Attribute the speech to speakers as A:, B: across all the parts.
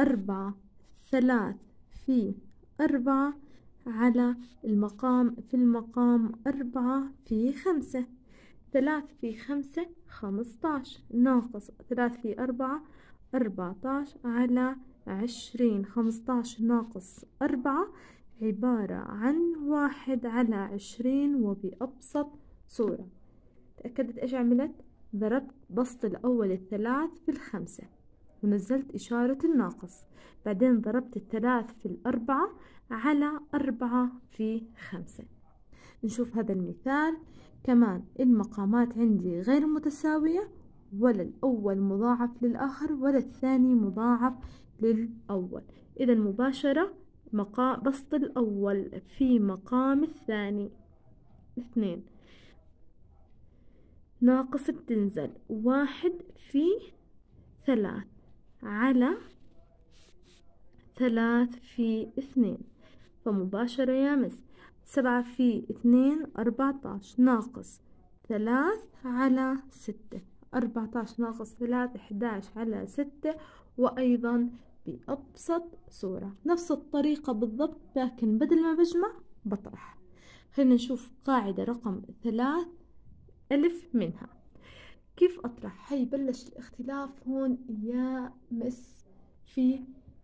A: أربعة ثلاث في أربعة على المقام في المقام أربعة في خمسة ثلاث في خمسة خمسطاش ناقص ثلاث في أربعة أربعتاش على عشرين خمسطاش ناقص أربعة عبارة عن واحد على عشرين وبأبسط صورة تأكدت إيش عملت؟ ضربت بسط الأول الثلاث في الخمسة ونزلت إشارة الناقص بعدين ضربت الثلاث في الأربعة على أربعة في خمسة نشوف هذا المثال كمان المقامات عندي غير متساوية ولا الأول مضاعف للآخر ولا الثاني مضاعف للأول إذا مباشرة مقا... بسط الأول في مقام الثاني اثنين ناقص بتنزل واحد في ثلاث على ثلاث في اثنين فمباشرة يا مس سبعة في اثنين أربعتاش ناقص ثلاث على ستة أربعتاش ناقص ثلاث إحداش على ستة وأيضا بأبسط صورة نفس الطريقة بالضبط لكن بدل ما بجمع بطرح خلينا نشوف قاعدة رقم ثلاث ألف منها كيف أطرح حيبلش الاختلاف هون يا مس في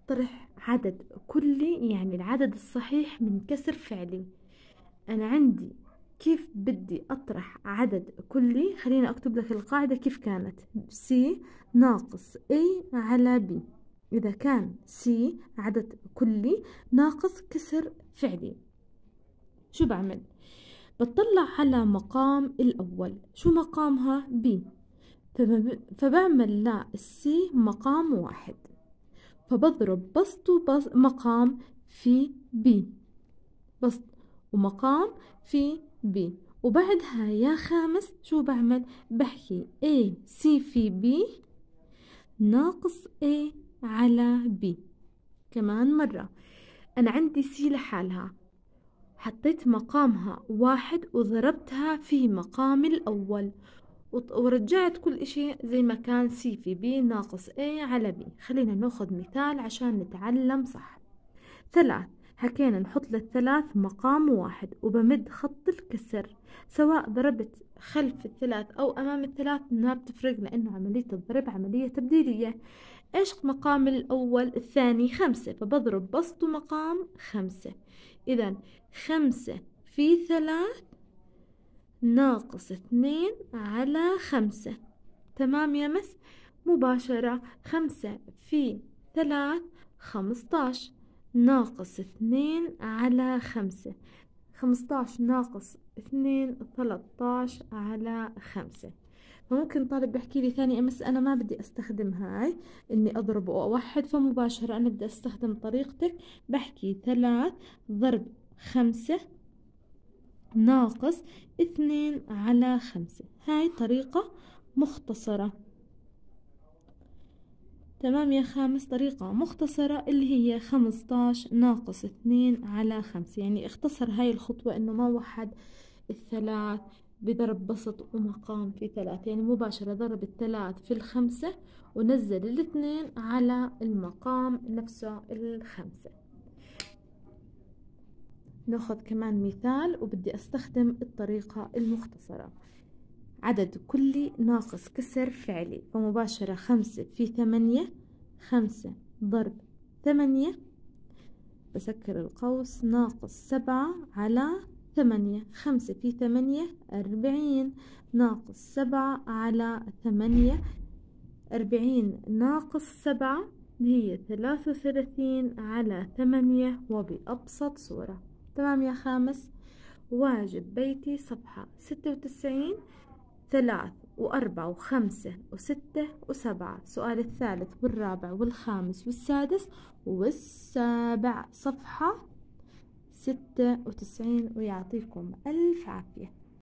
A: طرح عدد كلي يعني العدد الصحيح من كسر فعلي أنا عندي كيف بدي أطرح عدد كلي خليني أكتب لك القاعدة كيف كانت C ناقص A على B إذا كان C عدد كلي ناقص كسر فعلي شو بعمل؟ بطلع على مقام الأول شو مقامها؟ B فبعمل لا السي مقام واحد فبضرب بسط وبسط مقام في بي بسط ومقام في بي وبعدها يا خامس شو بعمل بحكي A C في B ناقص A على B كمان مرة أنا عندي C لحالها حطيت مقامها واحد وضربتها في مقام الأول ورجعت كل إشي زي ما كان سي في بي ناقص A على B خلينا نأخذ مثال عشان نتعلم صح ثلاث حكينا نحط للثلاث مقام واحد وبمد خط الكسر سواء ضربت خلف الثلاث أو أمام الثلاث ما بتفرق لأنه عملية الضرب عملية تبديلية إيش مقام الأول الثاني خمسة فبضرب بسط مقام خمسة إذا خمسة في ثلاث ناقص اثنين على خمسة تمام يا مس مباشرة خمسة في ثلاث خمستاش ناقص اثنين على خمسة خمستاش ناقص اثنين ثلاثطاش على خمسة فممكن طالب بيحكي لي ثاني امس انا ما بدي استخدم هاي اني اضرب واوحد فمباشرة انا بدي استخدم طريقتك بحكي ثلاث ضرب خمسة ناقص اثنين على خمسة هاي طريقة مختصرة تمام يا خامس طريقة مختصرة اللي هي خمسطاش ناقص اثنين على خمسة يعني اختصر هاي الخطوة انه ما وحد الثلاث بضرب بسط ومقام في ثلاث يعني مباشرة ضرب الثلاث في الخمسة ونزل الاثنين على المقام نفسه الخمسة ناخذ كمان مثال وبدي استخدم الطريقة المختصرة عدد كلي ناقص كسر فعلي فمباشرة خمسة في ثمانية خمسة ضرب ثمانية بسكر القوس ناقص سبعة على ثمانية خمسة في ثمانية أربعين ناقص سبعة على ثمانية أربعين ناقص سبعة هي ثلاثة وثلاثين على ثمانية وبأبسط صورة تمام يا خامس واجب بيتي صفحة ستة وتسعين ثلاث وأربعة وخمسة وستة وسبعة سؤال الثالث والرابع والخامس والسادس والسابع صفحة ستة وتسعين ويعطيكم ألف عافية